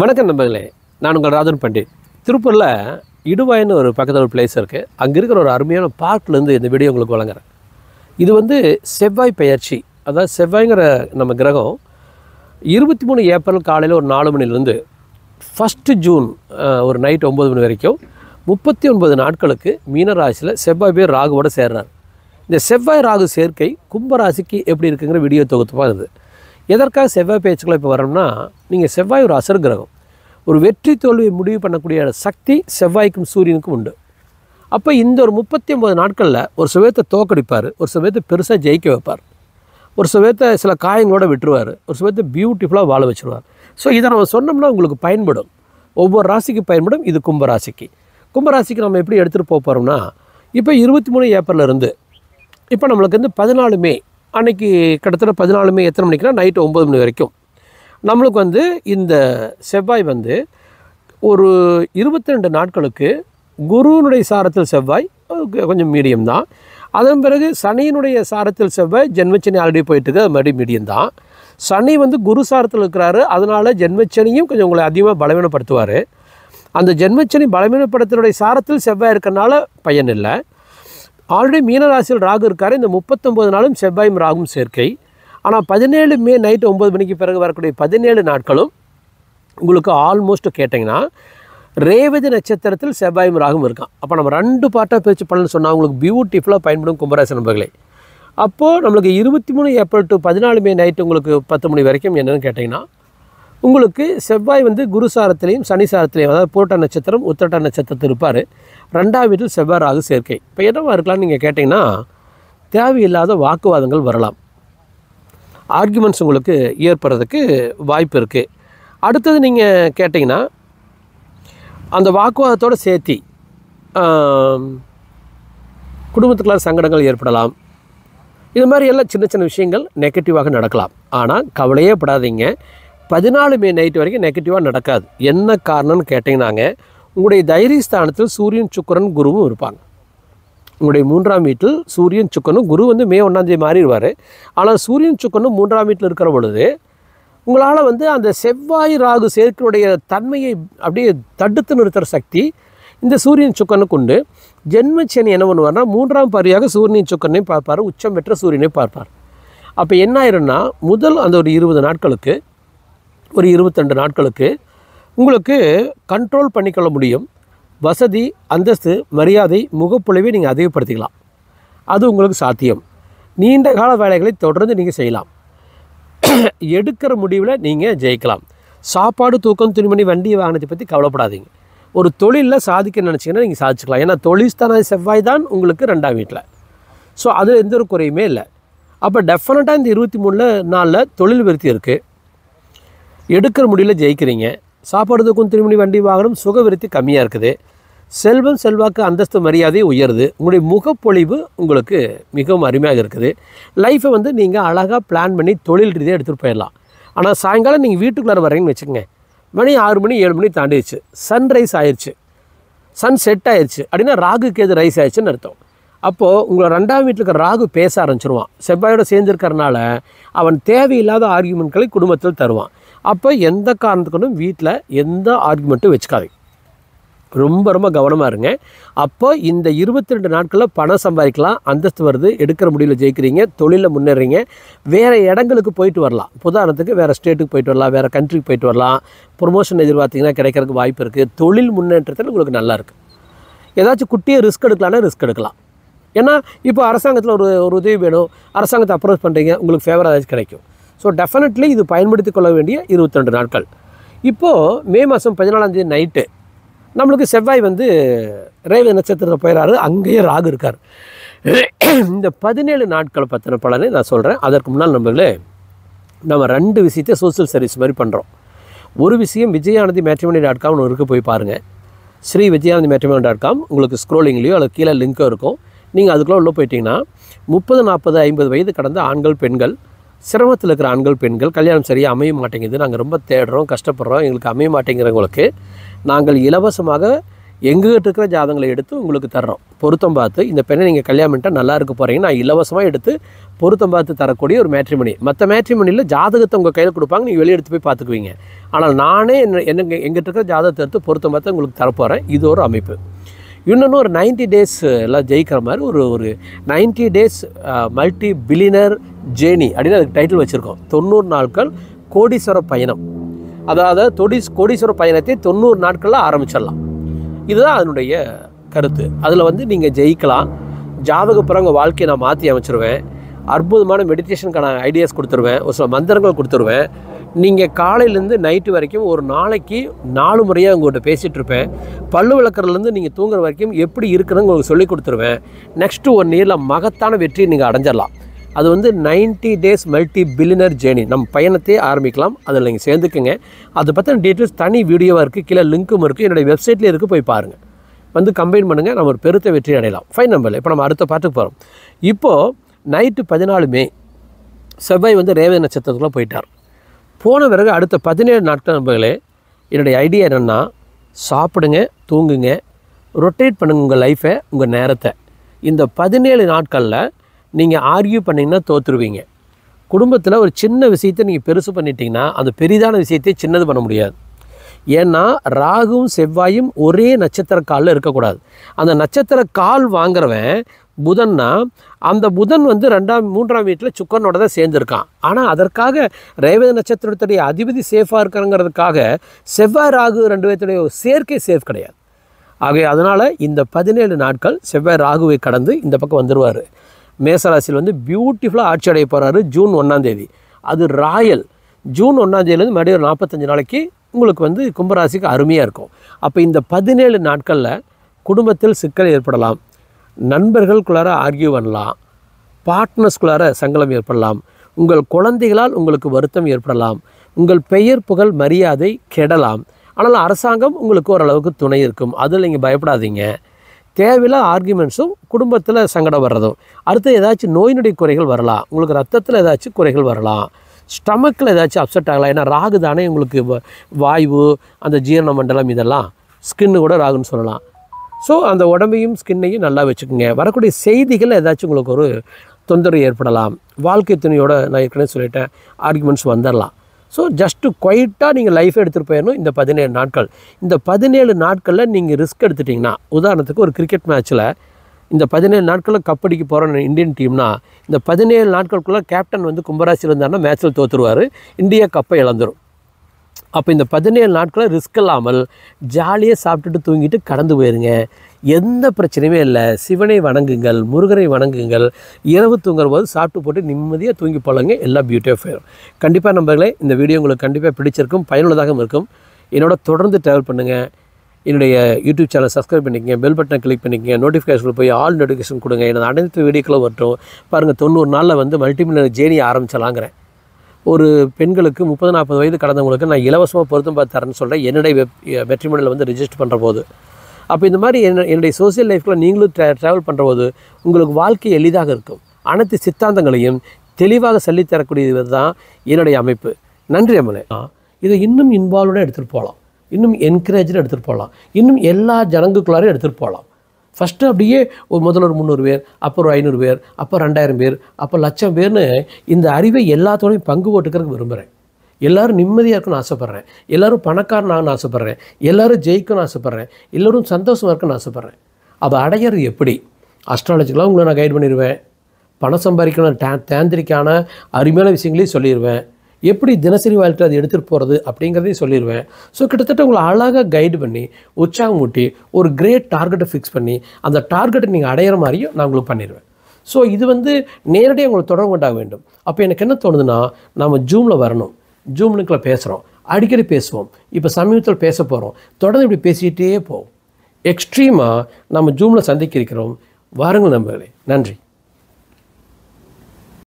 வணக்கம் நண்பர்களே நான் உங்கள் ராஜன் பண்டிட் திருப்பூரில் இடுவாயின்னு ஒரு பக்கத்தில் ஒரு பிளேஸ் இருக்குது அங்கே இருக்கிற ஒரு அருமையான பார்க்லேருந்து இந்த வீடியோ உங்களுக்கு வழங்குறேன் இது வந்து செவ்வாய் பெயர்ச்சி அதாவது செவ்வாய்ங்கிற நம்ம கிரகம் இருபத்தி மூணு ஏப்ரல் காலையில் ஒரு நாலு மணிலேருந்து ஃபஸ்ட்டு ஜூன் ஒரு நைட் ஒம்பது மணி வரைக்கும் முப்பத்தி ஒன்பது நாட்களுக்கு மீனராசியில் செவ்வாய் பேர் ராகுவோடு சேர்றார் இந்த செவ்வாய் ராகு சேர்க்கை கும்பராசிக்கு எப்படி இருக்குங்கிற வீடியோ தொகுத்துப்பாக இருக்குது எதற்காக செவ்வாய் பேச்சுக்களை இப்போ வரோம்னா நீங்கள் செவ்வாய் ஒரு அசர் கிரகம் ஒரு வெற்றி தோல்வியை முடிவு பண்ணக்கூடிய சக்தி செவ்வாய்க்கும் சூரியனுக்கும் உண்டு அப்போ இந்த ஒரு முப்பத்தி ஒம்பது நாட்களில் ஒரு சுவேத்தை தோக்கடிப்பார் ஒரு சமயத்தை பெருசாக ஜெயிக்க வைப்பார் ஒரு சமயத்தை சில காயங்களோடு விட்டுருவார் ஒரு சமயத்தை பியூட்டிஃபுல்லாக வாழ வச்சுருவார் ஸோ இதை நம்ம சொன்னோம்னா உங்களுக்கு பயன்படும் ஒவ்வொரு ராசிக்கு பயன்படும் இது கும்பராசிக்கு கும்பராசிக்கு நம்ம எப்படி எடுத்துகிட்டு போக போகிறோம்னா இப்போ இருபத்தி மூணு இருந்து இப்போ நம்மளுக்கு வந்து பதினாலு மே அன்றைக்கி கிட்டத்தட்ட பதினாலு மணி எத்தனை மணிக்குன்னா நைட்டு ஒம்பது மணி வரைக்கும் நம்மளுக்கு வந்து இந்த செவ்வாய் வந்து ஒரு இருபத்தி ரெண்டு நாட்களுக்கு குருவினுடைய சாரத்தில் செவ்வாய் கொஞ்சம் மீடியம் தான் அதன் பிறகு சனியினுடைய சாரத்தில் செவ்வாய் ஜென்மச்சனி ஆல்ரெடி போயிட்டுருக்கு அது மறுபடியும் மீடியம் தான் சனி வந்து குரு சாரத்தில் இருக்கிறாரு அதனால் ஜென்மச்சனியும் கொஞ்சம் உங்களை அதிகமாக பலவீனப்படுத்துவார் அந்த ஜென்மச்சனி பலவீனப்படுத்தினுடைய சாரத்தில் செவ்வாய் இருக்கிறனால பயன் இல்லை ஆல்ரெடி மீனராசியில் ராகு இருக்கார் இந்த முப்பத்தொம்போது நாளும் செவ்வாயும் ராகும் சேர்க்கை ஆனால் பதினேழு மே நைட்டு ஒம்பது மணிக்கு பிறகு வரக்கூடிய பதினேழு நாட்களும் உங்களுக்கு ஆல்மோஸ்ட்டு கேட்டிங்கன்னா ரேவதி நட்சத்திரத்தில் செவ்வாயும் ராகும் இருக்கான் அப்போ நம்ம ரெண்டு பாட்டாக பேச்சு பண்ணணும்னு சொன்னால் உங்களுக்கு பியூட்டிஃபுல்லாக பயன்படும் கும்பராசி நண்பர்களே அப்போது நம்மளுக்கு இருபத்தி மூணு ஏப்ரல் டு பதினாலு மே நைட்டு உங்களுக்கு பத்து மணி வரைக்கும் என்னென்னு கேட்டிங்கன்னா உங்களுக்கு செவ்வாய் வந்து குரு சாரத்திலையும் சனி சாரத்திலையும் அதாவது போட்ட நட்சத்திரம் உத்திரட்ட நட்சத்திரத்தில் இருப்பார் ரெண்டாவது வீட்டில் செவ்வாய் ராகு சேர்க்கை இப்போ என்னவா இருக்கலாம்னு நீங்கள் கேட்டிங்கன்னா தேவையில்லாத வாக்குவாதங்கள் வரலாம் ஆர்குமெண்ட்ஸ் உங்களுக்கு ஏற்படுறதுக்கு வாய்ப்பு இருக்குது அடுத்தது நீங்கள் கேட்டிங்கன்னா அந்த வாக்குவாதத்தோடு சேர்த்தி குடும்பத்துக்குள்ள சங்கடங்கள் ஏற்படலாம் இது மாதிரி எல்லாம் சின்ன சின்ன விஷயங்கள் நெகட்டிவாக நடக்கலாம் ஆனால் கவலையே படாதீங்க பதினாலு மே நைட் வரைக்கும் நெகட்டிவாக நடக்காது என்ன காரணம்னு கேட்டிங்கனாங்க உங்களுடைய தைரிய ஸ்தானத்தில் சூரியன் சுக்கரன் குருவும் இருப்பாங்க உங்களுடைய மூன்றாம் வீட்டில் சூரியன் சுக்கரனும் குரு வந்து மே ஒன்றாந்தேதி மாறிடுவார் ஆனால் சூரியன் சுக்கரனும் மூன்றாம் வீட்டில் இருக்கிற பொழுது உங்களால் வந்து அந்த செவ்வாய் ராகு சேர்க்கையுடைய தன்மையை அப்படியே தடுத்து நிறுத்துகிற சக்தி இந்த சூரியன் சுக்கனுக்கு உண்டு ஜென்மச்சனி என்ன பண்ணுவார்னா மூன்றாம் பரியாக சூரியன் சுக்கனையும் பார்ப்பார் உச்சம் பெற்ற சூரியனையும் பார்ப்பார் அப்போ என்ன ஆயிரும்னா முதல் அந்த ஒரு இருபது நாட்களுக்கு ஒரு இருபத்தெண்டு நாட்களுக்கு உங்களுக்கு கண்ட்ரோல் பண்ணிக்கொள்ள முடியும் வசதி அந்தஸ்து மரியாதை முகப்பொழிவை நீங்கள் அதிகப்படுத்திக்கலாம் அது உங்களுக்கு சாத்தியம் நீண்ட கால வேலைகளை தொடர்ந்து நீங்கள் செய்யலாம் எடுக்கிற முடிவில் நீங்கள் ஜெயிக்கலாம் சாப்பாடு தூக்கம் துணிமணி வண்டி வாகனத்தை பற்றி கவலைப்படாதீங்க ஒரு தொழிலில் சாதிக்க நினச்சிங்கன்னா நீங்கள் சாதிச்சுக்கலாம் ஏன்னா தொழில்ஸ்தான செவ்வாய் தான் உங்களுக்கு ரெண்டாம் வீட்டில் ஸோ அதில் எந்த ஒரு குறையுமே இல்லை அப்போ டெஃபினட்டாக இந்த இருபத்தி மூணில் நாளில் தொழில் விருத்தி இருக்குது எடுக்கிற முடியல ஜெயிக்கிறீங்க சாப்பாடுக்கும் திருமணி வண்டி வாகனம் சுகவிருத்தி கம்மியாக இருக்குது செல்வம் செல்வாக்கு அந்தஸ்து மரியாதை உயருது உங்களுடைய முகப்பொழிவு உங்களுக்கு மிகவும் அருமையாக இருக்குது லைஃப்பை வந்து நீங்கள் அழகாக பிளான் பண்ணி தொழில் ரீதியாக எடுத்துகிட்டு போயிடலாம் ஆனால் சாயங்காலம் நீங்கள் வீட்டுக்குள்ளார வரீங்கன்னு வச்சுக்கோங்க மணி ஆறு மணி ஏழு மணி தாண்டிடுச்சு சன்ரைஸ் ஆயிடுச்சு சன் செட் ஆயிடுச்சு அப்படின்னா ராகுக்கு எது ரைஸ் ஆயிடுச்சுன்னு அர்த்தம் அப்போது உங்களை ரெண்டாம் வீட்டில் இருக்கிற ராகு பேச ஆரம்பிச்சிருவான் செவ்வாயோடு சேர்ந்துருக்கறனால அவன் தேவையில்லாத ஆர்கியூமெண்ட்களை குடும்பத்தில் தருவான் அப்போ எந்த காரணத்துக்கும் வீட்டில் எந்த ஆர்குமெண்ட்டும் வச்சுக்காதீங்க ரொம்ப ரொம்ப கவனமாக இருங்க அப்போ இந்த இருபத்தி ரெண்டு நாட்களில் பணம் சம்பாதிக்கலாம் அந்தஸ்து வருது எடுக்கிற முடிவில் ஜெயிக்கிறீங்க தொழிலில் முன்னேறீங்க வேறு இடங்களுக்கு போயிட்டு வரலாம் உதாரணத்துக்கு வேறு ஸ்டேட்டுக்கு போயிட்டு வரலாம் வேறு கண்ட்ரிக்கு போயிட்டு வரலாம் ப்ரொமோஷன் எதிர்பார்த்திங்கன்னா கிடைக்கிறதுக்கு வாய்ப்பு இருக்குது தொழில் முன்னேற்றத்தில் உங்களுக்கு நல்லாயிருக்கு ஏதாச்சும் குட்டியை ரிஸ்க் எடுக்கலான்னா ரிஸ்க் எடுக்கலாம் ஏன்னா இப்போ அரசாங்கத்தில் ஒரு ஒரு உதவி வேணும் அரசாங்கத்தை அப்ரோச் பண்ணுறீங்க உங்களுக்கு ஃபேவராக ஏதாச்சும் கிடைக்கும் ஸோ டெஃபினெட்லி இது பயன்படுத்தி கொள்ள வேண்டிய இருபத்தி ரெண்டு நாட்கள் இப்போது மே மாதம் பதினாலாந்தேதி நைட்டு நம்மளுக்கு செவ்வாய் வந்து ரயில்வே நட்சத்திரத்தில் போயிடாரு அங்கேயே ராகு இருக்கார் இந்த பதினேழு நாட்கள் பற்றின பலனை நான் சொல்கிறேன் அதற்கு முன்னால் நம்மளே நம்ம ரெண்டு விஷயத்தை சோசியல் சர்வீஸ் மாதிரி பண்ணுறோம் ஒரு விஷயம் விஜயானந்தி மேட்ரிமணி டாட் காம்னு இருக்கு போய் பாருங்கள் Shri Vijayanandhi matrimony dot com உங்களுக்கு ஸ்க்ரோலிங்லேயோ அல்லது கீழே லிங்கோ இருக்கும் நீங்கள் அதுக்குள்ளே உள்ளே போயிட்டீங்கன்னா முப்பது நாற்பது ஐம்பது வயது கடந்த ஆண்கள் பெண்கள் சிரமத்தில் இருக்கிற ஆண்கள் பெண்கள் கல்யாணம் சரியாக அமைய மாட்டேங்குது நாங்கள் ரொம்ப தேடுறோம் கஷ்டப்படுறோம் எங்களுக்கு அமைய மாட்டேங்கிறவங்களுக்கு நாங்கள் இலவசமாக எங்ககிட்ட இருக்கிற ஜாதங்களை எடுத்து உங்களுக்கு தர்றோம் பொருத்தம் பார்த்து இந்த பெண்ணை நீங்கள் கல்யாணம் பண்ணிட்டால் நல்லா இருக்க போகிறீங்க நான் இலவசமாக எடுத்து பொருத்தம் பார்த்து தரக்கூடிய ஒரு மேட்ரிமணி மற்ற மேட்ரிமணியில் ஜாதகத்தை உங்கள் கையில் கொடுப்பாங்க நீங்கள் வெளியெடுத்து போய் பார்த்துக்குவீங்க ஆனால் நானே என்ன என்ன எங்கிட்ட இருக்கிற ஜாதகத்தை எடுத்து பொருத்தம் பார்த்து உங்களுக்கு தரப்போகிறேன் இது ஒரு அமைப்பு இன்னொன்று ஒரு நைன்டி டேஸ் எல்லாம் ஜெயிக்கிற மாதிரி ஒரு ஒரு ninety days multi billionaire journey அப்படின்னு அதுக்கு டைட்டில் வச்சுருக்கோம் தொண்ணூறு நாட்கள் கோடீஸ்வர பயணம் அதாவது தொடி கோடீஸ்வர பயணத்தை தொண்ணூறு நாட்களில் ஆரம்பிச்சிடலாம் இதுதான் அதனுடைய கருத்து அதில் வந்து நீங்கள் ஜெயிக்கலாம் ஜாதக உங்கள் வாழ்க்கையை நான் மாற்றி அமைச்சிருவேன் அற்புதமான மெடிடேஷனுக்கான ஐடியாஸ் கொடுத்துருவேன் ஒரு சில மந்திரங்கள் கொடுத்துருவேன் நீங்கள் காலையிலேருந்து நைட்டு வரைக்கும் ஒரு நாளைக்கு நாலு முறையாக உங்கள்கிட்ட பேசிகிட்டு இருப்பேன் பல்லு விளக்குறதுலேருந்து நீங்கள் தூங்குற வரைக்கும் எப்படி இருக்குதுன்னு உங்களுக்கு சொல்லி கொடுத்துருவேன் நெக்ஸ்ட்டு ஒன் இயரில் மகத்தான வெற்றி நீங்கள் அடைஞ்சிடலாம் அது வந்து ninety days multi billionaire journey நம்ம பயணத்தையே ஆரம்பிக்கலாம் அதில் நீங்கள் சேர்ந்துக்குங்க அதை பற்றின டீட்டெயில்ஸ் தனி வீடியோவாக இருக்குது கீழே லிங்க்கும் இருக்குது என்னுடைய வெப்சைட்லேயே இருக்குது போய் பாருங்கள் வந்து கம்பைன் பண்ணுங்கள் நம்ம ஒரு பெருத்த வெற்றி அடையலாம் ஃபைன் நம்பரில் இப்போ நம்ம அடுத்த பாட்டுக்கு போகிறோம் இப்போது நைட்டு பதினாலு மே செவ்வாய் வந்து ரேவதி நட்சத்திரத்துக்குள்ளே போயிட்டார் போன பிறகு அடுத்த பதினேழு நாட்கள் நண்பர்களே என்னுடைய ஐடியா என்னென்னா சாப்பிடுங்க தூங்குங்க ரொட்டேட் பண்ணுங்க உங்கள் லைஃப்பை உங்கள் நேரத்தை இந்த பதினேழு நாட்களில் நீங்கள் ஆர்கியூ பண்ணிங்கன்னா தோற்றுருவீங்க குடும்பத்தில் ஒரு சின்ன விஷயத்தை நீங்கள் பெருசு பண்ணிட்டீங்கன்னா அந்த பெரிதான விஷயத்தையே சின்னது பண்ண முடியாது ஏன்னா ராகுவும் செவ்வாயும் ஒரே நட்சத்திர காலில் இருக்கக்கூடாது அந்த நட்சத்திர கால் வாங்குறவன் புதன்னா அந்த புதன் வந்து ரெண்டாம் மூன்றாம் வீட்டில் சுக்கரனோட தான் சேர்ந்துருக்கான் ஆனால் அதற்காக ரேவதி நட்சத்திரத்துடைய அதிபதி சேஃபாக இருக்கிறங்கிறதுக்காக செவ்வாய் ராகு ரெண்டு பேர்த்துடைய சேர்க்கை சேஃப் கிடையாது ஆகவே அதனால் இந்த பதினேழு நாட்கள் செவ்வாய் ராகுவை கடந்து இந்த பக்கம் வந்துடுவார் மேசராசியில் வந்து பியூட்டிஃபுல்லாக ஆட்சி அடைய போகிறாரு ஜூன் ஒன்றாந்தேதி அது ராயல் ஜூன் ஒன்றாந்தேதியிலேருந்து மறுபடியும் நாற்பத்தஞ்சு நாளைக்கு உங்களுக்கு வந்து கும்பராசிக்கு அருமையாக இருக்கும் அப்போ இந்த பதினேழு நாட்களில் குடும்பத்தில் சிக்கல் ஏற்படலாம் நண்பர்களுக்குள்ளார ஆர்கியூ பண்ணலாம் பார்ட்னர்ஸ்குள்ளார சங்கலம் ஏற்படலாம் உங்கள் குழந்தைகளால் உங்களுக்கு வருத்தம் ஏற்படலாம் உங்கள் பெயர் புகழ் மரியாதை கெடலாம் ஆனால் அரசாங்கம் உங்களுக்கு ஓரளவுக்கு துணை இருக்கும் அதில் நீங்கள் பயப்படாதீங்க தேவையில்லா ஆர்குமெண்ட்ஸும் குடும்பத்தில் சங்கடம் வர்றதும் அடுத்து ஏதாச்சும் நோய் நொடி குறைகள் வரலாம் உங்களுக்கு ரத்தத்தில் ஏதாச்சும் குறைகள் வரலாம் ஸ்டமக்கில் ஏதாச்சும் அப்செட் ஆகலாம் ஏன்னா ராகு தானே உங்களுக்கு வாய்வு அந்த ஜீரண மண்டலம் இதெல்லாம் ஸ்கின்னு கூட ராகுன்னு சொல்லலாம் ஸோ அந்த உடம்பையும் ஸ்கின்னையும் நல்லா வச்சுக்கோங்க வரக்கூடிய செய்திகள் ஏதாச்சும் உங்களுக்கு ஒரு தொந்தரவு ஏற்படலாம் வாழ்க்கை துணையோட நான் ஏற்கனவே சொல்லிட்டேன் ஆர்குமெண்ட்ஸ் வந்துடலாம் ஸோ ஜஸ்ட்டு குவைட்டாக நீங்கள் லைஃப் எடுத்துகிட்டு போயிடணும் இந்த பதினேழு நாட்கள் இந்த பதினேழு நாட்களில் நீங்கள் ரிஸ்க் எடுத்துட்டிங்கன்னா உதாரணத்துக்கு ஒரு கிரிக்கெட் மேட்ச்சில் இந்த பதினேழு நாட்களில் கப் அடிக்க போகிற இந்தியன் டீம்னா இந்த பதினேழு நாட்களுக்குள்ளே கேப்டன் வந்து கும்பராசியில் இருந்தாருன்னா மேட்ச்சில் தோற்றுருவார் இந்தியா கப்பை இழந்துடும் அப்போ இந்த பதினேழு நாட்களை ரிஸ்க் இல்லாமல் ஜாலியாக சாப்பிட்டுட்டு தூங்கிட்டு கடந்து போயிருங்க எந்த பிரச்சனையுமே இல்லை சிவனை வணங்குங்கள் முருகனை வணங்குங்கள் இரவு தூங்குற போது சாப்பிட்டு போட்டு நிம்மதியாக தூங்கி போலங்க எல்லாம் பியூட்டியாக போயிடும் கண்டிப்பாக நம்பர்களே இந்த வீடியோ உங்களுக்கு கண்டிப்பாக பிடிச்சிருக்கும் பயனுள்ளதாகவும் இருக்கும் என்னோட தொடர்ந்து ட்ராவல் பண்ணுங்கள் என்னுடைய யூடியூப் சேனல் சப்ஸ்கிரைப் பண்ணிக்கங்க பெல் பட்டனை கிளிக் பண்ணிக்கங்க நோட்டிஃபிகேஷன் போய் ஆல் நோட்டிஃபிகேஷன் கொடுங்க எனது அனைத்து வீடியோக்களும் வரட்டும் பாருங்கள் தொண்ணூறு நாளில் வந்து மல்டிமில்லியர் ஜேர்னி ஆரம்பிச்சலாங்கிறேன் ஒரு பெண்களுக்கு முப்பது நாற்பது வயது கடந்தவங்களுக்கு நான் இலவசமாக பொருத்தம் பார்த்து தரேன்னு சொல்கிறேன் என்னுடைய வெப் மெட்ரிமோனியில் வந்து ரெஜிஸ்டர் பண்ணுற போது அப்போ இந்த மாதிரி என்ன என்னுடைய சோசியல் லைஃப்பில் நீங்களும் ட்ரா ட்ராவல் பண்ணுற போது உங்களுக்கு வாழ்க்கை எளிதாக இருக்கும் அனைத்து சித்தாந்தங்களையும் தெளிவாக சொல்லித்தரக்கூடியது தான் என்னுடைய அமைப்பு நன்றி அம்மலே இதை இன்னும் இன்வால்வ்டாக எடுத்துகிட்டு போகலாம் இன்னும் என்கரேஜாக எடுத்துகிட்டு போகலாம் இன்னும் எல்லா ஜனங்களுக்குள்ளாரையும் எடுத்துகிட்டு போகலாம் ஃபஸ்ட்டு அப்படியே ஒரு முதல்ல ஒரு முந்நூறு பேர் அப்புறம் ஒரு ஐநூறு பேர் அப்போ ரெண்டாயிரம் பேர் அப்போ லட்சம் பேர்னு இந்த அறிவை எல்லாத்தோடையும் பங்கு போட்டுக்கிறதுக்கு விரும்புகிறேன் எல்லோரும் நிம்மதியாக இருக்குன்னு ஆசைப்பட்றேன் எல்லோரும் பணக்காரனாகனு ஆசைப்பட்றேன் எல்லோரும் ஜெயிக்கணும்னு ஆசைப்பட்றேன் எல்லோரும் சந்தோஷமாக இருக்குன்னு ஆசைப்பட்றேன் அப்போ அடையிறது எப்படி அஸ்ட்ராலஜிக்கெலாம் உங்களை நான் கைட் பண்ணிடுவேன் பணம் சம்பாதிக்கணும் டே தேந்திரிக்கான அருமையான விஷயங்களையும் சொல்லிடுவேன் எப்படி தினசரி வாழ்க்கையில் அது எடுத்துகிட்டு போகிறது அப்படிங்கிறதையும் சொல்லிடுவேன் ஸோ கிட்டத்தட்ட உங்களை அழகாக கைடு பண்ணி உற்சாகம் ஊட்டி ஒரு கிரேட் டார்கெட்டை ஃபிக்ஸ் பண்ணி அந்த டார்கெட்டை நீங்கள் அடையிற மாதிரியும் நான் உங்களுக்கு பண்ணிடுவேன் ஸோ இது வந்து நேரடியாக உங்களை தொடர்பு கொண்டாக வேண்டும் அப்போ எனக்கு என்ன தோணுதுன்னா நம்ம ஜூமில் வரணும் ஜூம்னுக்குள்ள பேசுகிறோம் அடிக்கடி பேசுவோம் இப்போ சமீபத்தில் பேச போகிறோம் தொடர்ந்து இப்படி பேசிக்கிட்டே போவோம் எக்ஸ்ட்ரீமாக நம்ம ஜூமில் சந்திக்க இருக்கிறோம் வாருங்கள் நண்பர்களே நன்றி